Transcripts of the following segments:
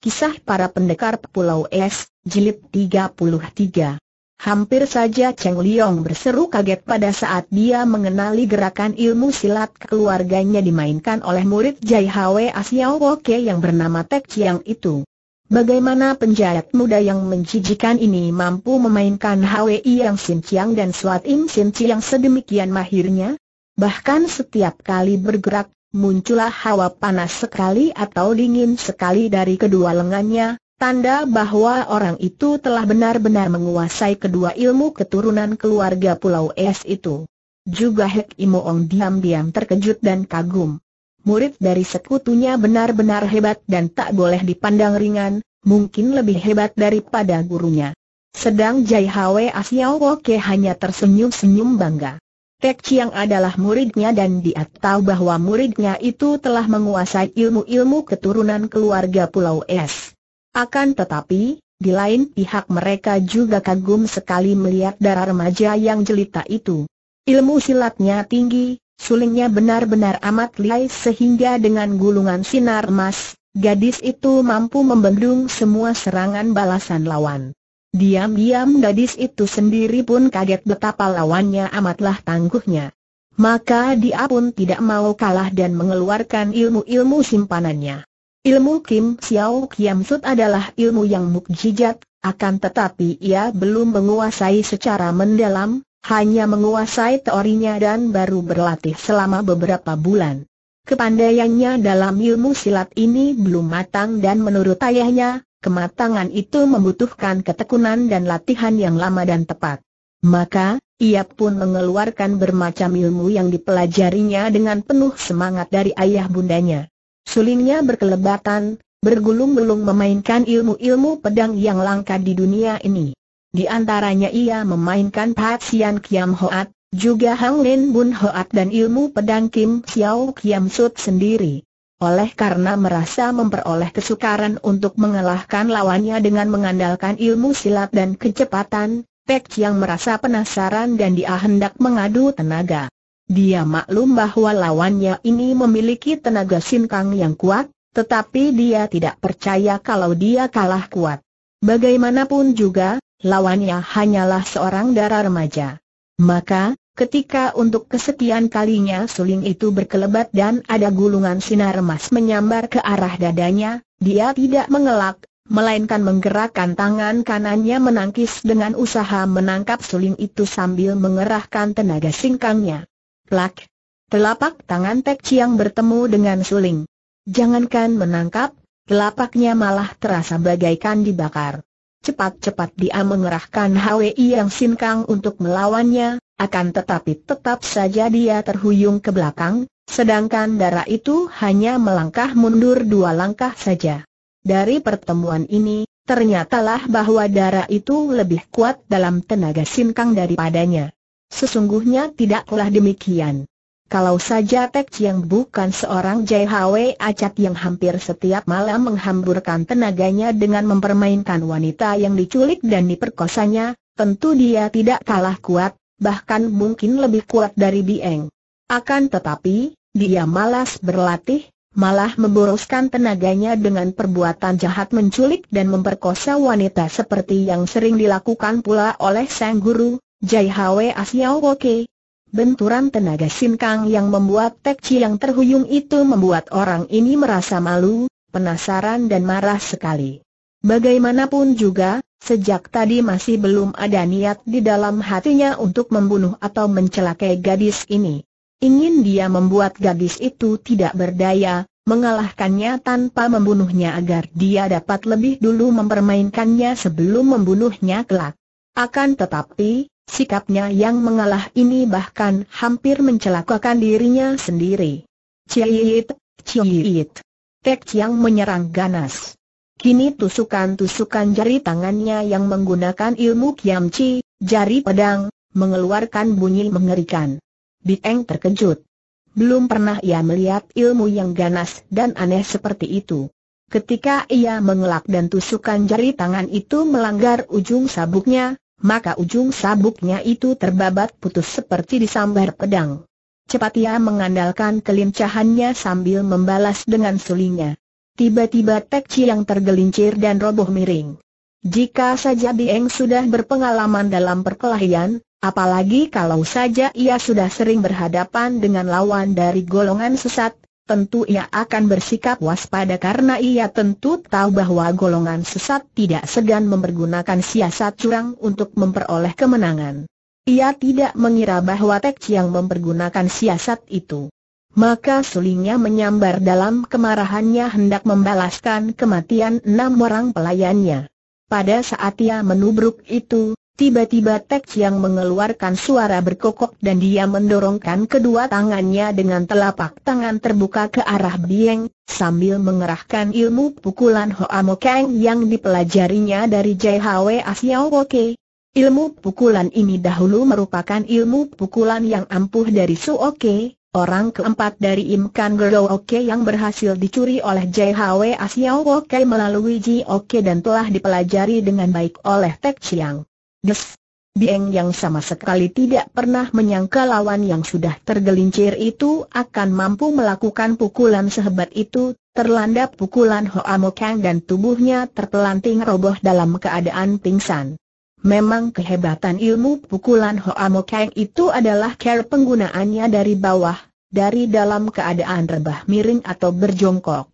Kisah para pendekar Pulau Es, Jilid 33. Hampir saja Cheng Liong berseru kaget pada saat dia mengenali gerakan ilmu silat keluarganya dimainkan oleh murid Jai Hwe Asiao Woke yang bernama Tek Chiang itu. Bagaimana penjahat muda yang menjijikan ini mampu memainkan Hwe yang Sin Chiang dan Suat Im Sin Chiang sedemikian mahirnya? Bahkan setiap kali bergerak, muncullah hawa panas sekali atau dingin sekali dari kedua lengannya, tanda bahwa orang itu telah benar-benar menguasai kedua ilmu keturunan keluarga Pulau Es itu. Juga Hek Imoong diam-diam terkejut dan kagum. Murid dari sekutunya benar-benar hebat dan tak boleh dipandang ringan, mungkin lebih hebat daripada gurunya. Sedang Jai Hwe Asiawoke hanya tersenyum-senyum bangga. Tek Chiang adalah muridnya dan dia tahu bahwa muridnya itu telah menguasai ilmu-ilmu keturunan keluarga Pulau Es. Akan tetapi, di lain pihak mereka juga kagum sekali melihat darah remaja yang jelita itu. Ilmu silatnya tinggi, sulingnya benar-benar amat lihai sehingga dengan gulungan sinar emas, gadis itu mampu membendung semua serangan balasan lawan. Diam-diam gadis itu sendiri pun kaget betapa lawannya amatlah tangguhnya. Maka dia pun tidak mau kalah dan mengeluarkan ilmu-ilmu simpanannya. Ilmu Kim Xiao Kiam Sut adalah ilmu yang mukjizat, akan tetapi ia belum menguasai secara mendalam, hanya menguasai teorinya dan baru berlatih selama beberapa bulan. Kepandaiannya dalam ilmu silat ini belum matang dan menurut ayahnya, kematangan itu membutuhkan ketekunan dan latihan yang lama dan tepat. Maka, ia pun mengeluarkan bermacam ilmu yang dipelajarinya dengan penuh semangat dari ayah bundanya. Sulingnya berkelebatan, bergulung-gulung memainkan ilmu-ilmu pedang yang langka di dunia ini. Di antaranya ia memainkan Patsian Kiam Hoat, juga Hang Lin Bun Hoat dan ilmu pedang Kim Xiao Kiam Sut sendiri. Oleh karena merasa memperoleh kesukaran untuk mengalahkan lawannya dengan mengandalkan ilmu silat dan kecepatan, Pek Chiang merasa penasaran dan dia hendak mengadu tenaga. Dia maklum bahwa lawannya ini memiliki tenaga sinkang yang kuat, tetapi dia tidak percaya kalau dia kalah kuat. Bagaimanapun juga, lawannya hanyalah seorang darah remaja. Maka, Ketika untuk kesekian kalinya suling itu berkelebat dan ada gulungan sinar emas menyambar ke arah dadanya, dia tidak mengelak, melainkan menggerakkan tangan kanannya menangkis dengan usaha menangkap suling itu sambil mengerahkan tenaga singkangnya. Plak! Telapak tangan Tek Chiang bertemu dengan suling. Jangankan menangkap, telapaknya malah terasa bagaikan dibakar. Cepat-cepat dia mengerahkan HWI yang singkang untuk melawannya, akan tetapi tetap saja dia terhuyung ke belakang, sedangkan darah itu hanya melangkah mundur dua langkah saja. Dari pertemuan ini, ternyatalah bahwa darah itu lebih kuat dalam tenaga sinkang daripadanya. Sesungguhnya tidaklah demikian. Kalau saja Tek Chiang bukan seorang JHW acak yang hampir setiap malam menghamburkan tenaganya dengan mempermainkan wanita yang diculik dan diperkosanya, tentu dia tidak kalah kuat, bahkan mungkin lebih kuat dari Bieng. Akan tetapi, dia malas berlatih, malah memboroskan tenaganya dengan perbuatan jahat menculik dan memperkosa wanita seperti yang sering dilakukan pula oleh sang guru, Jai Hwe Asiao Woke. Benturan tenaga Kang yang membuat Chi yang terhuyung itu membuat orang ini merasa malu, penasaran dan marah sekali. Bagaimanapun juga, Sejak tadi masih belum ada niat di dalam hatinya untuk membunuh atau mencelakai gadis ini. Ingin dia membuat gadis itu tidak berdaya, mengalahkannya tanpa membunuhnya agar dia dapat lebih dulu mempermainkannya sebelum membunuhnya kelak. Akan tetapi, sikapnya yang mengalah ini bahkan hampir mencelakakan dirinya sendiri. Ciiit, ciiit, Tek Chiang menyerang ganas. Kini tusukan-tusukan jari tangannya yang menggunakan ilmu kiamci, jari pedang, mengeluarkan bunyi mengerikan. Bieng terkejut. Belum pernah ia melihat ilmu yang ganas dan aneh seperti itu. Ketika ia mengelak dan tusukan jari tangan itu melanggar ujung sabuknya, maka ujung sabuknya itu terbabat putus seperti disambar pedang. Cepat ia mengandalkan kelincahannya sambil membalas dengan sulingnya. Tiba-tiba Tek yang tergelincir dan roboh miring. Jika saja Bieng sudah berpengalaman dalam perkelahian, apalagi kalau saja ia sudah sering berhadapan dengan lawan dari golongan sesat, tentu ia akan bersikap waspada karena ia tentu tahu bahwa golongan sesat tidak segan mempergunakan siasat curang untuk memperoleh kemenangan. Ia tidak mengira bahwa Tek yang mempergunakan siasat itu maka sulingnya menyambar dalam kemarahannya hendak membalaskan kematian enam orang pelayannya. Pada saat ia menubruk itu, tiba-tiba Tek yang mengeluarkan suara berkokok dan dia mendorongkan kedua tangannya dengan telapak tangan terbuka ke arah Bieng, sambil mengerahkan ilmu pukulan Hoa Kang yang dipelajarinya dari JHW Woke. Ilmu pukulan ini dahulu merupakan ilmu pukulan yang ampuh dari Suoke, Orang keempat dari Im Kan Gero Oke yang berhasil dicuri oleh JHW Asiao Oke melalui Ji Oke dan telah dipelajari dengan baik oleh Tek Chiang. Des. Bieng yang sama sekali tidak pernah menyangka lawan yang sudah tergelincir itu akan mampu melakukan pukulan sehebat itu, terlandap pukulan Kang dan tubuhnya terpelanting roboh dalam keadaan pingsan. Memang kehebatan ilmu pukulan Mo Kang itu adalah care penggunaannya dari bawah, dari dalam keadaan rebah miring atau berjongkok.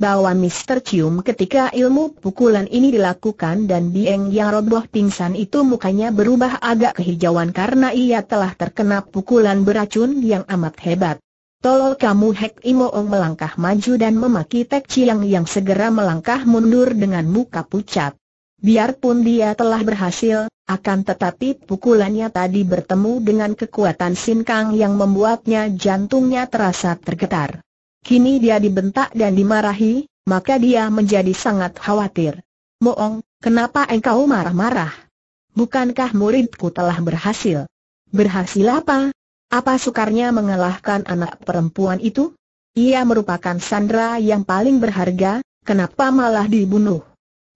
Bahwa Mister Cium ketika ilmu pukulan ini dilakukan dan Dieng yang roboh pingsan itu mukanya berubah agak kehijauan karena ia telah terkena pukulan beracun yang amat hebat. Tolol kamu Hek Imoong melangkah maju dan memaki Tek Chiang yang segera melangkah mundur dengan muka pucat. Biarpun dia telah berhasil, akan tetapi pukulannya tadi bertemu dengan kekuatan Kang yang membuatnya jantungnya terasa tergetar. Kini dia dibentak dan dimarahi, maka dia menjadi sangat khawatir. Moong, kenapa engkau marah-marah? Bukankah muridku telah berhasil? Berhasil apa? Apa sukarnya mengalahkan anak perempuan itu? Ia merupakan Sandra yang paling berharga, kenapa malah dibunuh?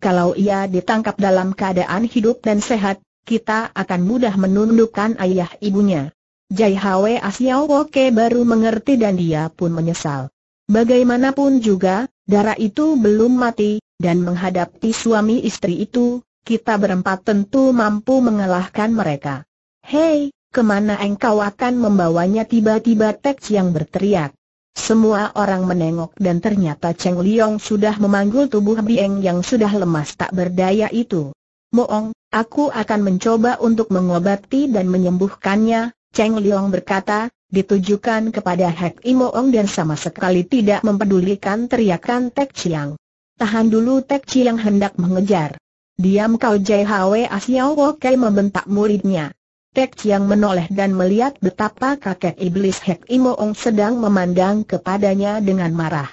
kalau ia ditangkap dalam keadaan hidup dan sehat, kita akan mudah menundukkan ayah ibunya. Jai Hwe Asiao Woke baru mengerti dan dia pun menyesal. Bagaimanapun juga, darah itu belum mati, dan menghadapi suami istri itu, kita berempat tentu mampu mengalahkan mereka. Hei, kemana engkau akan membawanya tiba-tiba teks yang berteriak. Semua orang menengok dan ternyata Cheng Liong sudah memanggul tubuh Bieng yang sudah lemas tak berdaya itu. Moong, aku akan mencoba untuk mengobati dan menyembuhkannya, Cheng Liong berkata, ditujukan kepada Hek Imoong dan sama sekali tidak mempedulikan teriakan Tek Chiang. Tahan dulu Tek Chiang hendak mengejar. Diam kau Jai Hwe Asiao Wokai membentak muridnya. Tek Chiang menoleh dan melihat betapa kakek iblis Hek Imoong sedang memandang kepadanya dengan marah.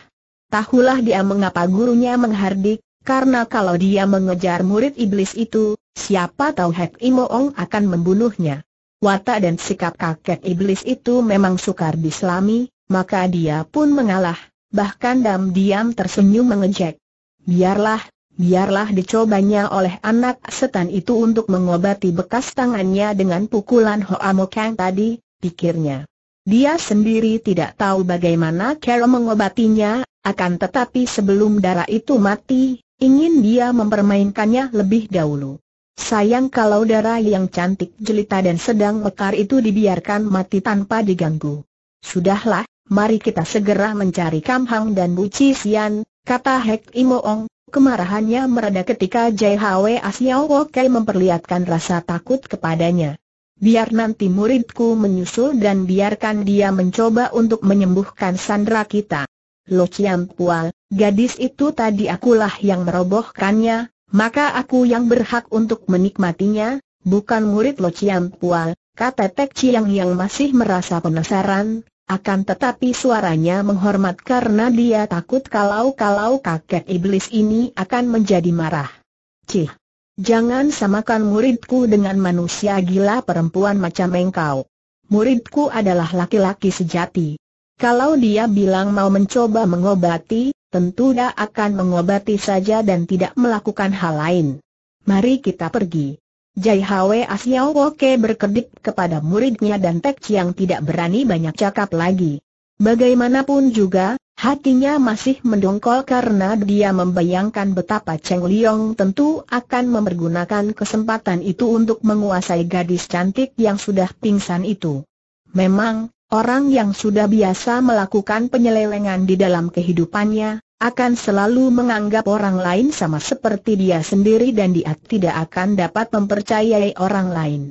Tahulah dia mengapa gurunya menghardik, karena kalau dia mengejar murid iblis itu, siapa tahu Hek Imoong akan membunuhnya. Watak dan sikap kakek iblis itu memang sukar diselami, maka dia pun mengalah, bahkan diam-diam tersenyum mengejek. Biarlah, Biarlah dicobanya oleh anak setan itu untuk mengobati bekas tangannya dengan pukulan Kang tadi, pikirnya. Dia sendiri tidak tahu bagaimana cara mengobatinya, akan tetapi sebelum darah itu mati, ingin dia mempermainkannya lebih dahulu. Sayang kalau darah yang cantik jelita dan sedang mekar itu dibiarkan mati tanpa diganggu. Sudahlah, mari kita segera mencari Kam Hang dan Bu Chi Sian, kata Hek Imo Ong, Kemarahannya mereda ketika Jai Hwe Asiao Woke memperlihatkan rasa takut kepadanya. Biar nanti muridku menyusul dan biarkan dia mencoba untuk menyembuhkan Sandra kita. Lo Chiam Pual, gadis itu tadi akulah yang merobohkannya, maka aku yang berhak untuk menikmatinya, bukan murid Lo Chiam Pual, kata Tek Chiang yang masih merasa penasaran, akan tetapi suaranya menghormat karena dia takut kalau-kalau kakek iblis ini akan menjadi marah. Cih! Jangan samakan muridku dengan manusia gila perempuan macam engkau. Muridku adalah laki-laki sejati. Kalau dia bilang mau mencoba mengobati, tentu dia akan mengobati saja dan tidak melakukan hal lain. Mari kita pergi. Jai Hwe Asiao Woke berkedip kepada muridnya dan Tek Chiang tidak berani banyak cakap lagi. Bagaimanapun juga, hatinya masih mendongkol karena dia membayangkan betapa Cheng Liong tentu akan mempergunakan kesempatan itu untuk menguasai gadis cantik yang sudah pingsan itu. Memang, orang yang sudah biasa melakukan penyelewengan di dalam kehidupannya, akan selalu menganggap orang lain sama seperti dia sendiri dan dia tidak akan dapat mempercayai orang lain.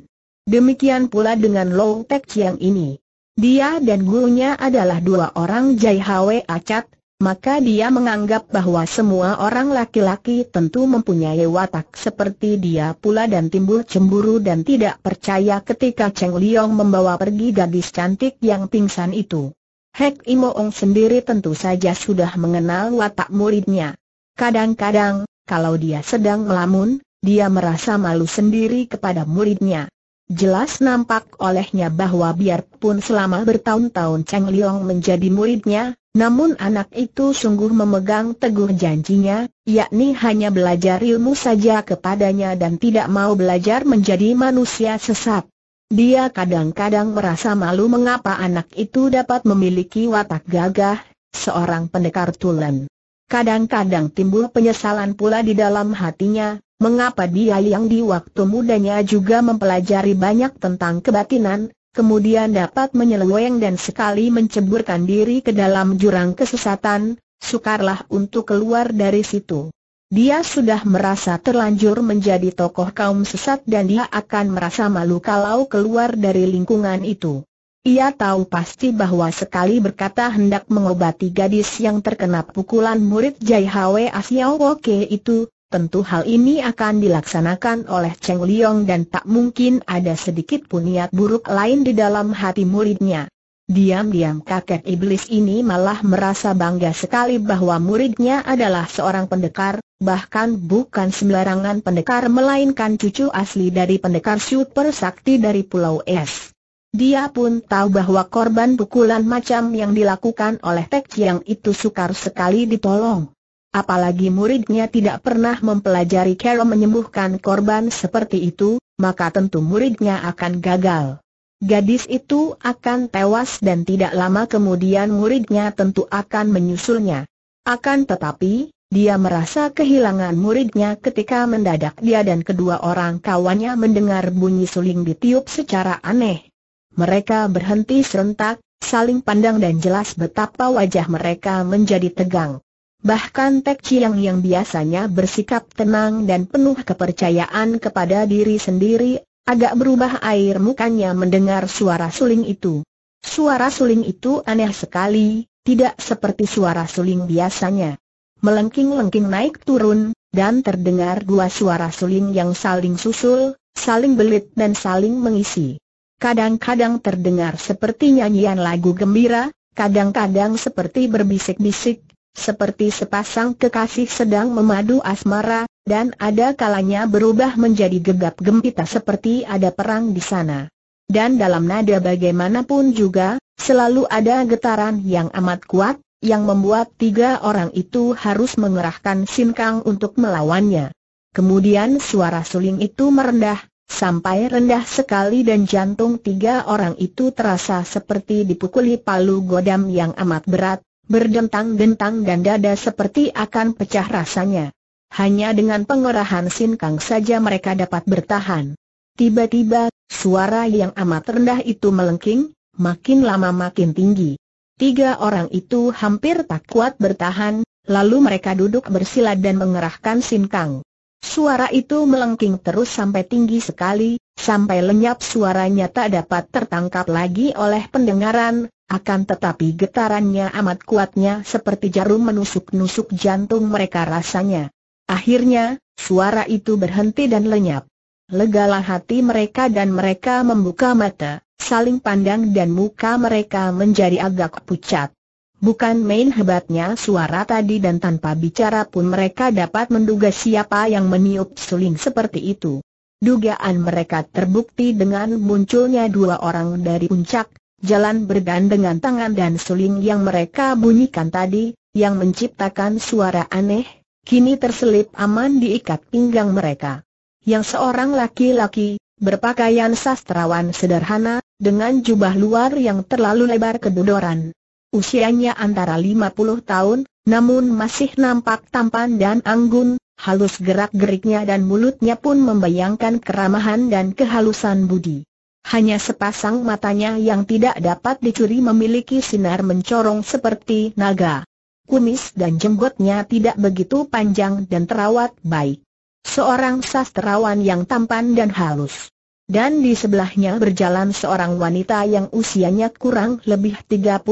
Demikian pula dengan Low Tech Chiang ini. Dia dan gurunya adalah dua orang Jai Hwe Acat, maka dia menganggap bahwa semua orang laki-laki tentu mempunyai watak seperti dia pula dan timbul cemburu dan tidak percaya ketika Cheng Liong membawa pergi gadis cantik yang pingsan itu. Hek Imoong sendiri tentu saja sudah mengenal watak muridnya. Kadang-kadang, kalau dia sedang melamun, dia merasa malu sendiri kepada muridnya. Jelas nampak olehnya bahwa biarpun selama bertahun-tahun Cheng Liong menjadi muridnya, namun anak itu sungguh memegang teguh janjinya, yakni hanya belajar ilmu saja kepadanya dan tidak mau belajar menjadi manusia sesat. Dia kadang-kadang merasa malu mengapa anak itu dapat memiliki watak gagah, seorang pendekar tulen. Kadang-kadang timbul penyesalan pula di dalam hatinya, mengapa dia yang di waktu mudanya juga mempelajari banyak tentang kebatinan, kemudian dapat menyeleweng dan sekali menceburkan diri ke dalam jurang kesesatan, sukarlah untuk keluar dari situ. Dia sudah merasa terlanjur menjadi tokoh kaum sesat dan dia akan merasa malu kalau keluar dari lingkungan itu. Ia tahu pasti bahwa sekali berkata hendak mengobati gadis yang terkena pukulan murid Jai Hwe Asiao Woke itu, tentu hal ini akan dilaksanakan oleh Cheng Liong dan tak mungkin ada sedikit pun niat buruk lain di dalam hati muridnya. Diam-diam kakek iblis ini malah merasa bangga sekali bahwa muridnya adalah seorang pendekar, bahkan bukan sembarangan pendekar melainkan cucu asli dari pendekar super sakti dari Pulau Es. Dia pun tahu bahwa korban pukulan macam yang dilakukan oleh Tek Chiang itu sukar sekali ditolong. Apalagi muridnya tidak pernah mempelajari cara menyembuhkan korban seperti itu, maka tentu muridnya akan gagal. Gadis itu akan tewas dan tidak lama kemudian muridnya tentu akan menyusulnya. Akan tetapi, dia merasa kehilangan muridnya ketika mendadak dia dan kedua orang kawannya mendengar bunyi suling ditiup secara aneh. Mereka berhenti serentak, saling pandang dan jelas betapa wajah mereka menjadi tegang. Bahkan Tek Chiang yang biasanya bersikap tenang dan penuh kepercayaan kepada diri sendiri Agak berubah air mukanya mendengar suara suling itu. Suara suling itu aneh sekali, tidak seperti suara suling biasanya. Melengking-lengking naik turun, dan terdengar dua suara suling yang saling susul, saling belit dan saling mengisi. Kadang-kadang terdengar seperti nyanyian lagu gembira, kadang-kadang seperti berbisik-bisik, seperti sepasang kekasih sedang memadu asmara, dan ada kalanya berubah menjadi gegap gempita seperti ada perang di sana. Dan dalam nada bagaimanapun juga, selalu ada getaran yang amat kuat, yang membuat tiga orang itu harus mengerahkan sinkang untuk melawannya. Kemudian suara suling itu merendah, sampai rendah sekali dan jantung tiga orang itu terasa seperti dipukuli palu godam yang amat berat, berdentang-dentang dan dada seperti akan pecah rasanya. Hanya dengan pengerahan sinkang saja mereka dapat bertahan. Tiba-tiba, suara yang amat rendah itu melengking, makin lama makin tinggi. Tiga orang itu hampir tak kuat bertahan, lalu mereka duduk bersila dan mengerahkan sinkang. Suara itu melengking terus sampai tinggi sekali, sampai lenyap suaranya tak dapat tertangkap lagi oleh pendengaran, akan tetapi getarannya amat kuatnya seperti jarum menusuk-nusuk jantung mereka rasanya. Akhirnya, suara itu berhenti dan lenyap. Legalah hati mereka dan mereka membuka mata, saling pandang dan muka mereka menjadi agak pucat. Bukan main hebatnya suara tadi dan tanpa bicara pun mereka dapat menduga siapa yang meniup suling seperti itu. Dugaan mereka terbukti dengan munculnya dua orang dari puncak, jalan bergandengan tangan dan suling yang mereka bunyikan tadi, yang menciptakan suara aneh, kini terselip aman diikat pinggang mereka. Yang seorang laki-laki, berpakaian sastrawan sederhana, dengan jubah luar yang terlalu lebar kedudoran. Usianya antara 50 tahun, namun masih nampak tampan dan anggun, halus gerak-geriknya dan mulutnya pun membayangkan keramahan dan kehalusan budi. Hanya sepasang matanya yang tidak dapat dicuri memiliki sinar mencorong seperti naga kumis dan jenggotnya tidak begitu panjang dan terawat baik. Seorang sastrawan yang tampan dan halus. Dan di sebelahnya berjalan seorang wanita yang usianya kurang lebih 35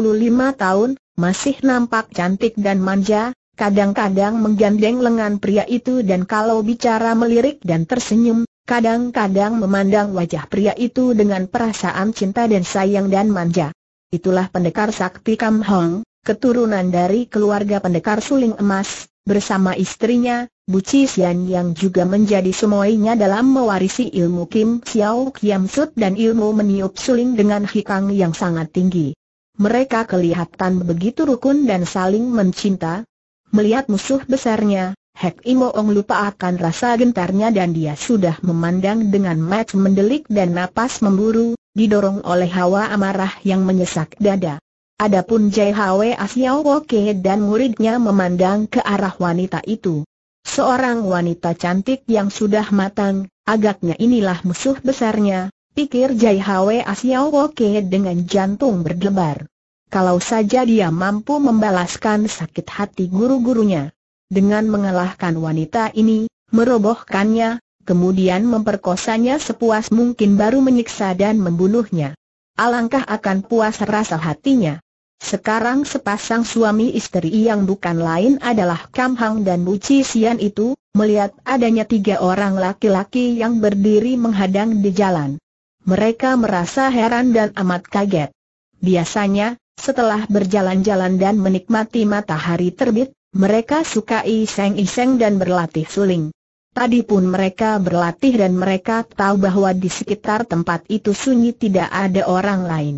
tahun, masih nampak cantik dan manja, kadang-kadang menggandeng lengan pria itu dan kalau bicara melirik dan tersenyum, kadang-kadang memandang wajah pria itu dengan perasaan cinta dan sayang dan manja. Itulah pendekar sakti Kam Hong, keturunan dari keluarga pendekar suling emas, bersama istrinya, Bu Xian yang juga menjadi semuanya dalam mewarisi ilmu Kim Xiao Kiam Sut dan ilmu meniup suling dengan hikang yang sangat tinggi. Mereka kelihatan begitu rukun dan saling mencinta. Melihat musuh besarnya, Hek Imo Ong lupa akan rasa gentarnya dan dia sudah memandang dengan mat mendelik dan napas memburu, didorong oleh hawa amarah yang menyesak dada. Adapun Hwe Asiawo Woke dan muridnya memandang ke arah wanita itu. Seorang wanita cantik yang sudah matang, agaknya inilah musuh besarnya, pikir Hwe Asiawo Woke dengan jantung berdebar. Kalau saja dia mampu membalaskan sakit hati guru-gurunya. Dengan mengalahkan wanita ini, merobohkannya, kemudian memperkosanya sepuas mungkin baru menyiksa dan membunuhnya. Alangkah akan puas rasa hatinya. Sekarang sepasang suami istri yang bukan lain adalah Kam Hang dan Bu Chi Sian itu, melihat adanya tiga orang laki-laki yang berdiri menghadang di jalan. Mereka merasa heran dan amat kaget. Biasanya, setelah berjalan-jalan dan menikmati matahari terbit, mereka suka iseng-iseng dan berlatih suling. Tadi pun mereka berlatih dan mereka tahu bahwa di sekitar tempat itu sunyi tidak ada orang lain.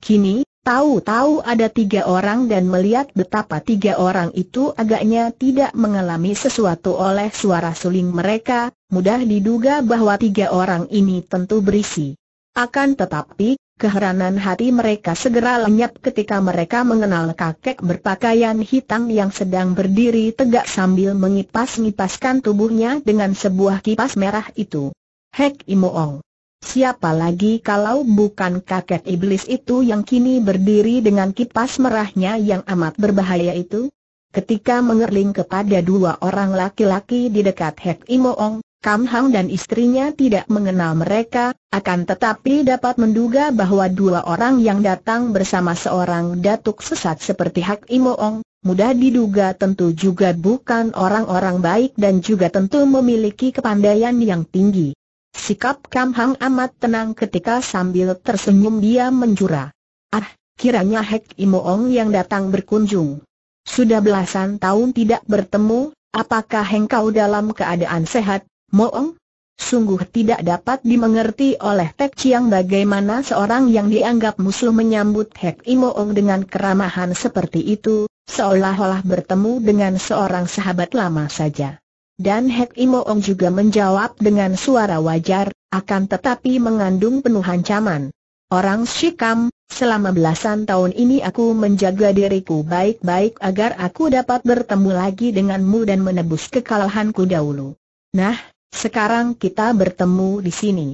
Kini, Tahu-tahu ada tiga orang dan melihat betapa tiga orang itu agaknya tidak mengalami sesuatu oleh suara suling mereka, mudah diduga bahwa tiga orang ini tentu berisi. Akan tetapi, keheranan hati mereka segera lenyap ketika mereka mengenal kakek berpakaian hitam yang sedang berdiri tegak sambil mengipas-ngipaskan tubuhnya dengan sebuah kipas merah itu. Hek Imoong. Siapa lagi kalau bukan kakek iblis itu yang kini berdiri dengan kipas merahnya yang amat berbahaya itu? Ketika mengerling kepada dua orang laki-laki di dekat Hek Imoong, Kam Hang dan istrinya tidak mengenal mereka, akan tetapi dapat menduga bahwa dua orang yang datang bersama seorang datuk sesat seperti Hek Imoong, mudah diduga tentu juga bukan orang-orang baik dan juga tentu memiliki kepandaian yang tinggi. Sikap Kam Hang amat tenang ketika sambil tersenyum dia menjura. Ah, kiranya Hek Imoong yang datang berkunjung. Sudah belasan tahun tidak bertemu, apakah engkau dalam keadaan sehat, Moong? Sungguh tidak dapat dimengerti oleh Tek Chiang bagaimana seorang yang dianggap musuh menyambut Hek Imoong dengan keramahan seperti itu, seolah-olah bertemu dengan seorang sahabat lama saja. Dan Hek Imoong juga menjawab dengan suara wajar, akan tetapi mengandung penuh ancaman. Orang Shikam, selama belasan tahun ini aku menjaga diriku baik-baik agar aku dapat bertemu lagi denganmu dan menebus kekalahanku dahulu. Nah, sekarang kita bertemu di sini.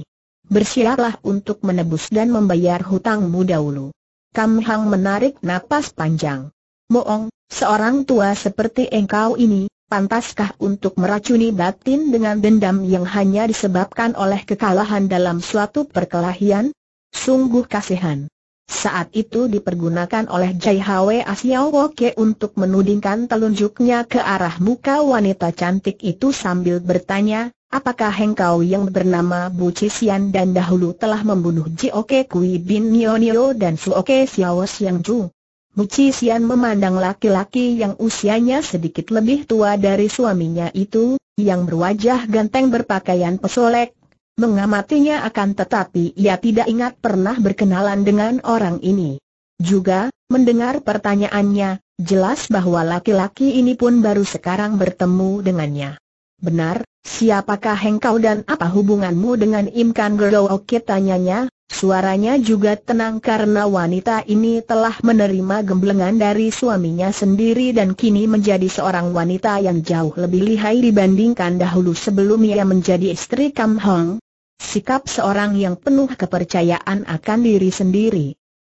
Bersiaplah untuk menebus dan membayar hutangmu dahulu. Kam Hang menarik napas panjang. Moong, seorang tua seperti engkau ini, Pantaskah untuk meracuni batin dengan dendam yang hanya disebabkan oleh kekalahan dalam suatu perkelahian? Sungguh kasihan. Saat itu dipergunakan oleh Jai Hwe Asiao Woke untuk menudingkan telunjuknya ke arah muka wanita cantik itu sambil bertanya, apakah engkau yang bernama Bu Cisian dan dahulu telah membunuh Jioke Kui Bin Nio dan Suoke Xiao Xiang Buci Sian memandang laki-laki yang usianya sedikit lebih tua dari suaminya itu, yang berwajah ganteng berpakaian pesolek, mengamatinya akan tetapi ia tidak ingat pernah berkenalan dengan orang ini. Juga, mendengar pertanyaannya, jelas bahwa laki-laki ini pun baru sekarang bertemu dengannya. Benar, siapakah engkau dan apa hubunganmu dengan Imkan Gerdowo? Tanyanya, Suaranya juga tenang karena wanita ini telah menerima gemblengan dari suaminya sendiri dan kini menjadi seorang wanita yang jauh lebih lihai dibandingkan dahulu sebelum ia menjadi istri Kam Hong. Sikap seorang yang penuh kepercayaan akan diri sendiri.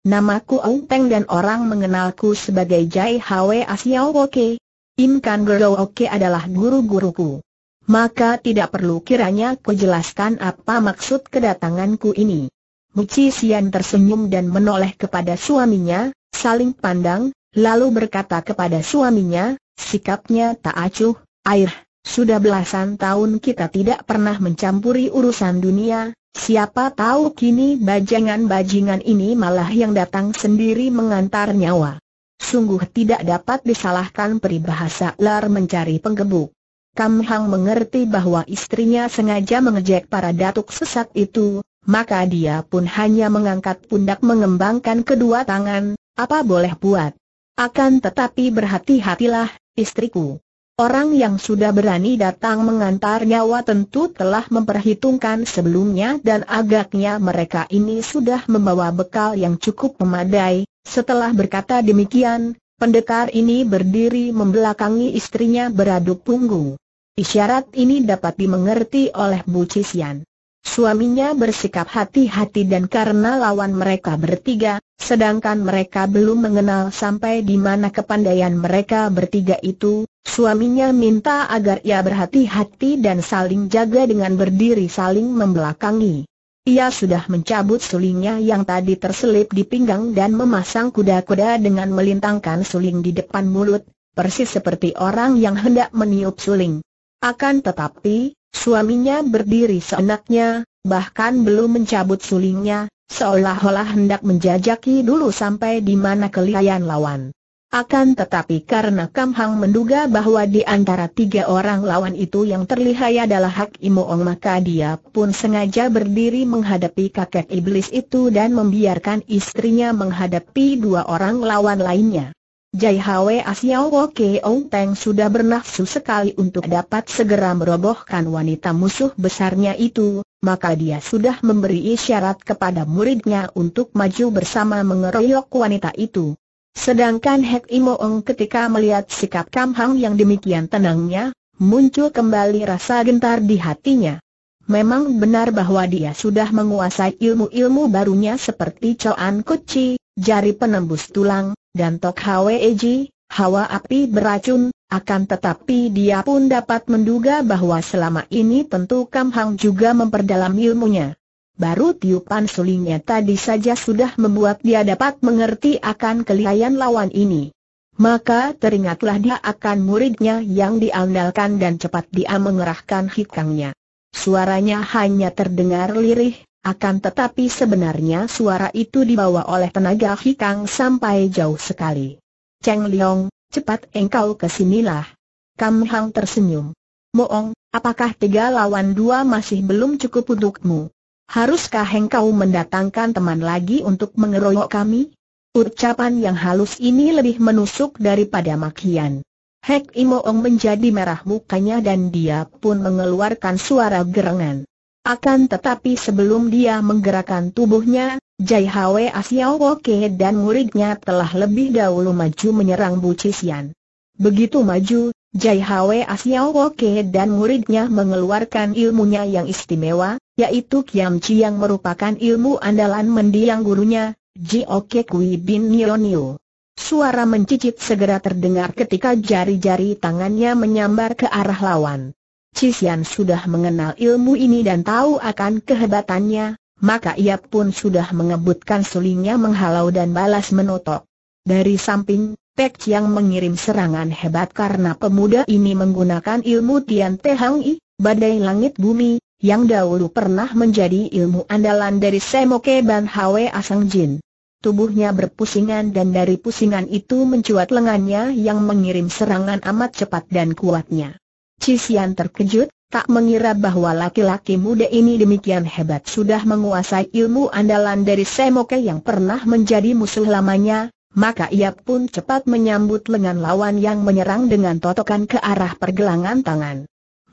Namaku Ong Teng dan orang mengenalku sebagai Jai Hwe Asiao Woke. Im Kan Gero Oke adalah guru-guruku. Maka tidak perlu kiranya kujelaskan jelaskan apa maksud kedatanganku ini. Buci Sian tersenyum dan menoleh kepada suaminya, saling pandang, lalu berkata kepada suaminya, sikapnya tak acuh, air, sudah belasan tahun kita tidak pernah mencampuri urusan dunia, siapa tahu kini bajangan-bajingan ini malah yang datang sendiri mengantar nyawa. Sungguh tidak dapat disalahkan peribahasa lar mencari penggebuk. Kam Hang mengerti bahwa istrinya sengaja mengejek para datuk sesat itu, maka dia pun hanya mengangkat pundak mengembangkan kedua tangan, apa boleh buat. Akan tetapi berhati-hatilah, istriku. Orang yang sudah berani datang mengantar nyawa tentu telah memperhitungkan sebelumnya dan agaknya mereka ini sudah membawa bekal yang cukup memadai. Setelah berkata demikian, pendekar ini berdiri membelakangi istrinya beradu punggung. Isyarat ini dapat dimengerti oleh Bu Cisian. Suaminya bersikap hati-hati dan karena lawan mereka bertiga, sedangkan mereka belum mengenal sampai di mana kepandaian mereka bertiga itu, suaminya minta agar ia berhati-hati dan saling jaga dengan berdiri saling membelakangi. Ia sudah mencabut sulingnya yang tadi terselip di pinggang dan memasang kuda-kuda dengan melintangkan suling di depan mulut, persis seperti orang yang hendak meniup suling. Akan tetapi, Suaminya berdiri seenaknya, bahkan belum mencabut sulingnya, seolah-olah hendak menjajaki dulu sampai di mana kelihayan lawan. Akan tetapi karena Kam Hang menduga bahwa di antara tiga orang lawan itu yang terlihai adalah Hak Imoong maka dia pun sengaja berdiri menghadapi kakek iblis itu dan membiarkan istrinya menghadapi dua orang lawan lainnya. Jai Hwe Asiao Woke Ong Teng sudah bernafsu sekali untuk dapat segera merobohkan wanita musuh besarnya itu, maka dia sudah memberi isyarat kepada muridnya untuk maju bersama mengeroyok wanita itu. Sedangkan Hek Imo ketika melihat sikap Kam Hang yang demikian tenangnya, muncul kembali rasa gentar di hatinya. Memang benar bahwa dia sudah menguasai ilmu-ilmu barunya seperti Choan Kuchi, jari penembus tulang, dan tok eji, hawa api beracun, akan tetapi dia pun dapat menduga bahwa selama ini tentu Kam Hang juga memperdalam ilmunya. Baru tiupan sulingnya tadi saja sudah membuat dia dapat mengerti akan kelihayan lawan ini. Maka teringatlah dia akan muridnya yang diandalkan dan cepat dia mengerahkan hikangnya. Suaranya hanya terdengar lirih, akan tetapi sebenarnya suara itu dibawa oleh tenaga hikang sampai jauh sekali. Cheng Liong, cepat engkau kesinilah. Kam Hang tersenyum. Moong, apakah tiga lawan dua masih belum cukup untukmu? Haruskah engkau mendatangkan teman lagi untuk mengeroyok kami? Ucapan yang halus ini lebih menusuk daripada makian. Hek Imoong menjadi merah mukanya dan dia pun mengeluarkan suara gerengan. Akan tetapi sebelum dia menggerakkan tubuhnya, Jai Hwe Asiao Woke dan muridnya telah lebih dahulu maju menyerang Bu Cisian. Begitu maju, Jai Hwe Asiao Woke dan muridnya mengeluarkan ilmunya yang istimewa, yaitu Kiam Chi yang merupakan ilmu andalan mendiang gurunya, Ji Oke Kui Bin Nio Nio. Suara mencicit segera terdengar ketika jari-jari tangannya menyambar ke arah lawan. Cisian sudah mengenal ilmu ini dan tahu akan kehebatannya, maka ia pun sudah mengebutkan sulingnya menghalau dan balas menotok. Dari samping, Pek Chiang mengirim serangan hebat karena pemuda ini menggunakan ilmu Tian Te Hang I, badai langit bumi, yang dahulu pernah menjadi ilmu andalan dari Semoke Ban Hwe Asang Jin. Tubuhnya berpusingan dan dari pusingan itu mencuat lengannya yang mengirim serangan amat cepat dan kuatnya. Cisian terkejut, tak mengira bahwa laki-laki muda ini demikian hebat sudah menguasai ilmu andalan dari Semoke yang pernah menjadi musuh lamanya, maka ia pun cepat menyambut lengan lawan yang menyerang dengan totokan ke arah pergelangan tangan.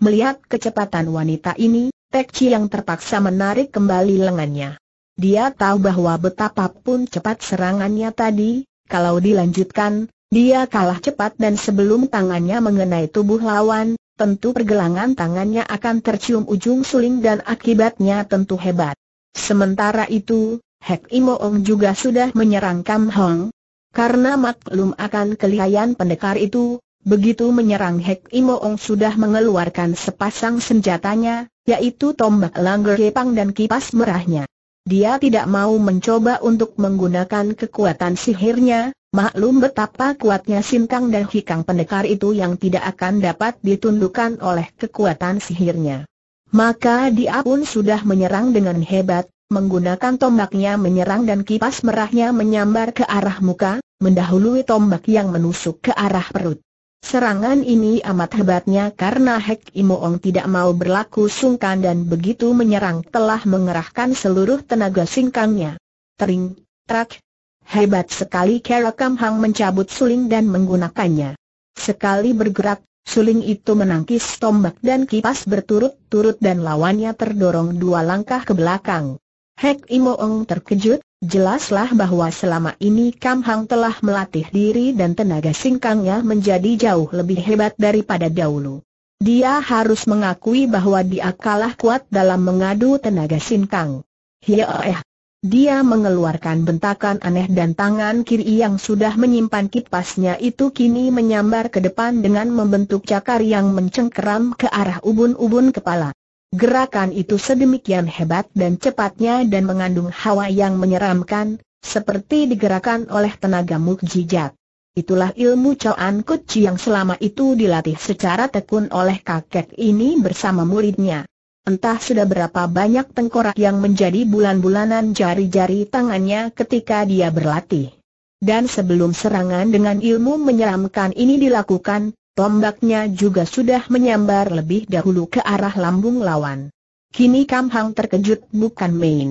Melihat kecepatan wanita ini, Tek Chi yang terpaksa menarik kembali lengannya. Dia tahu bahwa betapapun cepat serangannya tadi, kalau dilanjutkan, dia kalah cepat dan sebelum tangannya mengenai tubuh lawan, tentu pergelangan tangannya akan tercium ujung suling dan akibatnya tentu hebat. Sementara itu, Hek Imoong juga sudah menyerang Kam Hong. Karena maklum akan kelihayan pendekar itu, begitu menyerang Hek Imoong sudah mengeluarkan sepasang senjatanya, yaitu tombak langger kepang dan kipas merahnya. Dia tidak mau mencoba untuk menggunakan kekuatan sihirnya, Maklum betapa kuatnya Sinkang dan Hikang pendekar itu yang tidak akan dapat ditundukkan oleh kekuatan sihirnya. Maka dia pun sudah menyerang dengan hebat, menggunakan tombaknya menyerang dan kipas merahnya menyambar ke arah muka, mendahului tombak yang menusuk ke arah perut. Serangan ini amat hebatnya karena Hek Imoong tidak mau berlaku sungkan dan begitu menyerang telah mengerahkan seluruh tenaga singkangnya. Tering, trak, Hebat sekali Kerakam Hang mencabut suling dan menggunakannya. Sekali bergerak, suling itu menangkis tombak dan kipas berturut-turut dan lawannya terdorong dua langkah ke belakang. Hek Imoong terkejut, jelaslah bahwa selama ini Kam Hang telah melatih diri dan tenaga singkangnya menjadi jauh lebih hebat daripada dahulu. Dia harus mengakui bahwa dia kalah kuat dalam mengadu tenaga singkang. Hiya eh, dia mengeluarkan bentakan aneh dan tangan kiri yang sudah menyimpan kipasnya itu kini menyambar ke depan dengan membentuk cakar yang mencengkeram ke arah ubun-ubun kepala. Gerakan itu sedemikian hebat dan cepatnya dan mengandung hawa yang menyeramkan, seperti digerakkan oleh tenaga mukjizat. Itulah ilmu Choan Kuchi yang selama itu dilatih secara tekun oleh kakek ini bersama muridnya. Entah sudah berapa banyak tengkorak yang menjadi bulan-bulanan jari-jari tangannya ketika dia berlatih. Dan sebelum serangan dengan ilmu menyeramkan ini dilakukan, tombaknya juga sudah menyambar lebih dahulu ke arah lambung lawan. Kini Kam Hang terkejut bukan main.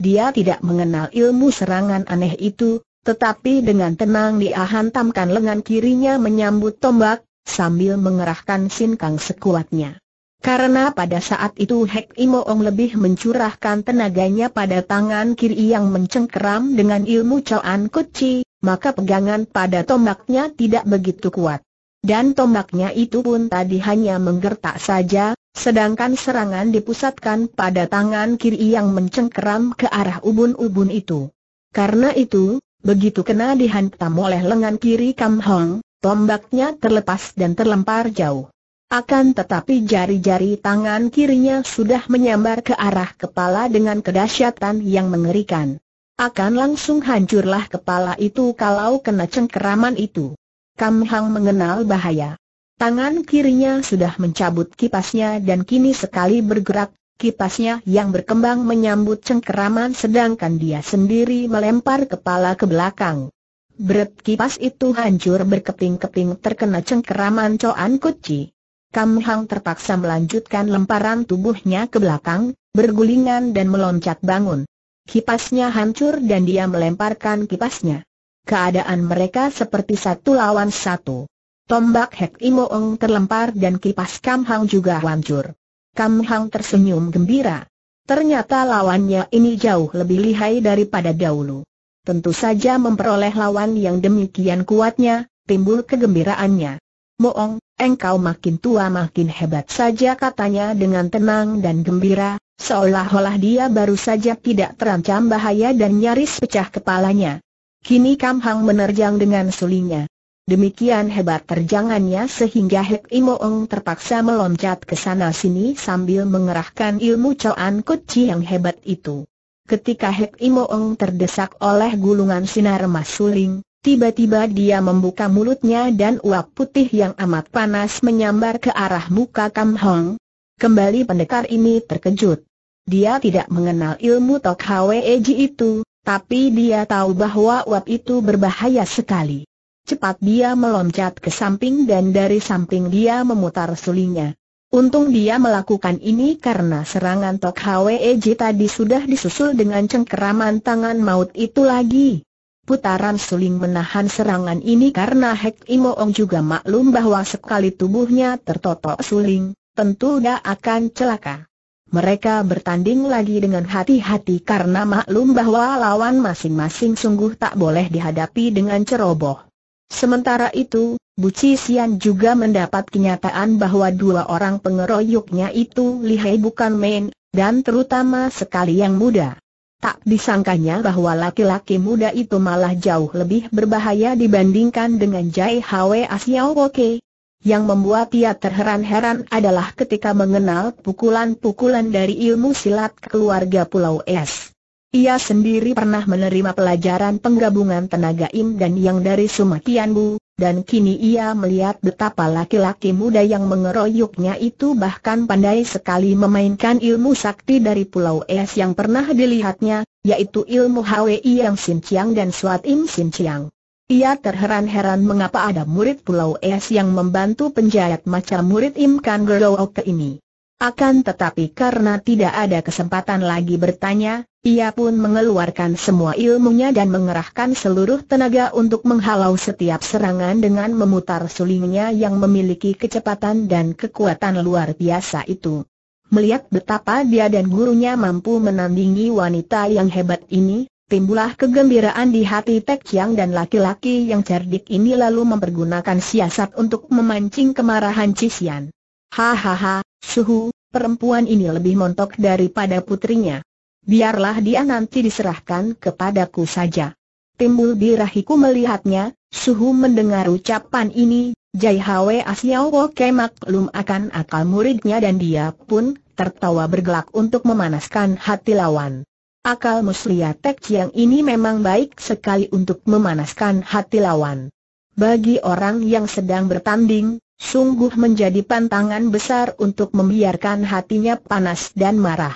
Dia tidak mengenal ilmu serangan aneh itu, tetapi dengan tenang dia hantamkan lengan kirinya menyambut tombak, sambil mengerahkan sinkang sekuatnya. Karena pada saat itu Hek Imoong lebih mencurahkan tenaganya pada tangan kiri yang mencengkeram dengan ilmu Coan Kuci, maka pegangan pada tombaknya tidak begitu kuat. Dan tombaknya itu pun tadi hanya menggertak saja, sedangkan serangan dipusatkan pada tangan kiri yang mencengkeram ke arah ubun-ubun itu. Karena itu, begitu kena dihantam oleh lengan kiri Kam Hong, tombaknya terlepas dan terlempar jauh. Akan tetapi jari-jari tangan kirinya sudah menyambar ke arah kepala dengan kedahsyatan yang mengerikan. Akan langsung hancurlah kepala itu kalau kena cengkeraman itu. Kam Hang mengenal bahaya. Tangan kirinya sudah mencabut kipasnya dan kini sekali bergerak, kipasnya yang berkembang menyambut cengkeraman sedangkan dia sendiri melempar kepala ke belakang. Berat kipas itu hancur berkeping-keping terkena cengkeraman Coan Kuci. Kam Hang terpaksa melanjutkan lemparan tubuhnya ke belakang, bergulingan dan meloncat bangun. Kipasnya hancur dan dia melemparkan kipasnya. Keadaan mereka seperti satu lawan satu. Tombak Hek Imoong terlempar dan kipas Kam Hang juga hancur. Kam Hang tersenyum gembira. Ternyata lawannya ini jauh lebih lihai daripada dahulu. Tentu saja memperoleh lawan yang demikian kuatnya, timbul kegembiraannya. Moong, engkau makin tua makin hebat saja katanya dengan tenang dan gembira, seolah-olah dia baru saja tidak terancam bahaya dan nyaris pecah kepalanya. Kini Kam Hang menerjang dengan sulinya. Demikian hebat terjangannya sehingga Hek Imoong terpaksa meloncat ke sana sini sambil mengerahkan ilmu cawan Kuci yang hebat itu. Ketika Hek Imoong terdesak oleh gulungan sinar masuling. suling, Tiba-tiba dia membuka mulutnya dan uap putih yang amat panas menyambar ke arah muka Kam Hong. Kembali pendekar ini terkejut. Dia tidak mengenal ilmu Tok Hwe Eji itu, tapi dia tahu bahwa uap itu berbahaya sekali. Cepat dia meloncat ke samping dan dari samping dia memutar sulingnya. Untung dia melakukan ini karena serangan Tok Hwe Eji tadi sudah disusul dengan cengkeraman tangan maut itu lagi. Putaran suling menahan serangan ini karena Hek Imoong juga maklum bahwa sekali tubuhnya tertotok suling, tentu dia akan celaka. Mereka bertanding lagi dengan hati-hati karena maklum bahwa lawan masing-masing sungguh tak boleh dihadapi dengan ceroboh. Sementara itu, Bu Sian juga mendapat kenyataan bahwa dua orang pengeroyoknya itu lihai bukan main, dan terutama sekali yang muda. Tak disangkanya bahwa laki-laki muda itu malah jauh lebih berbahaya dibandingkan dengan Jai Hwe Asiao Oke. Yang membuat ia terheran-heran adalah ketika mengenal pukulan-pukulan dari ilmu silat keluarga Pulau Es. Ia sendiri pernah menerima pelajaran penggabungan tenaga Im dan yang dari Sumatian Bu dan kini ia melihat betapa laki-laki muda yang mengeroyoknya itu bahkan pandai sekali memainkan ilmu sakti dari Pulau Es yang pernah dilihatnya, yaitu ilmu Hwi yang Sinciang dan Suat Im Sinciang. Ia terheran-heran mengapa ada murid Pulau Es yang membantu penjahat macam murid Im Kan Gerowok ini. Akan tetapi karena tidak ada kesempatan lagi bertanya, ia pun mengeluarkan semua ilmunya dan mengerahkan seluruh tenaga untuk menghalau setiap serangan dengan memutar sulingnya yang memiliki kecepatan dan kekuatan luar biasa itu. Melihat betapa dia dan gurunya mampu menandingi wanita yang hebat ini, timbullah kegembiraan di hati Tek Chiang dan laki-laki yang cerdik ini lalu mempergunakan siasat untuk memancing kemarahan Cisian. Hahaha, suhu, perempuan ini lebih montok daripada putrinya biarlah dia nanti diserahkan kepadaku saja. Timbul birahiku melihatnya, suhu mendengar ucapan ini, Jai Hwe Asiao Woke maklum akan akal muridnya dan dia pun tertawa bergelak untuk memanaskan hati lawan. Akal muslia Tek yang ini memang baik sekali untuk memanaskan hati lawan. Bagi orang yang sedang bertanding, sungguh menjadi pantangan besar untuk membiarkan hatinya panas dan marah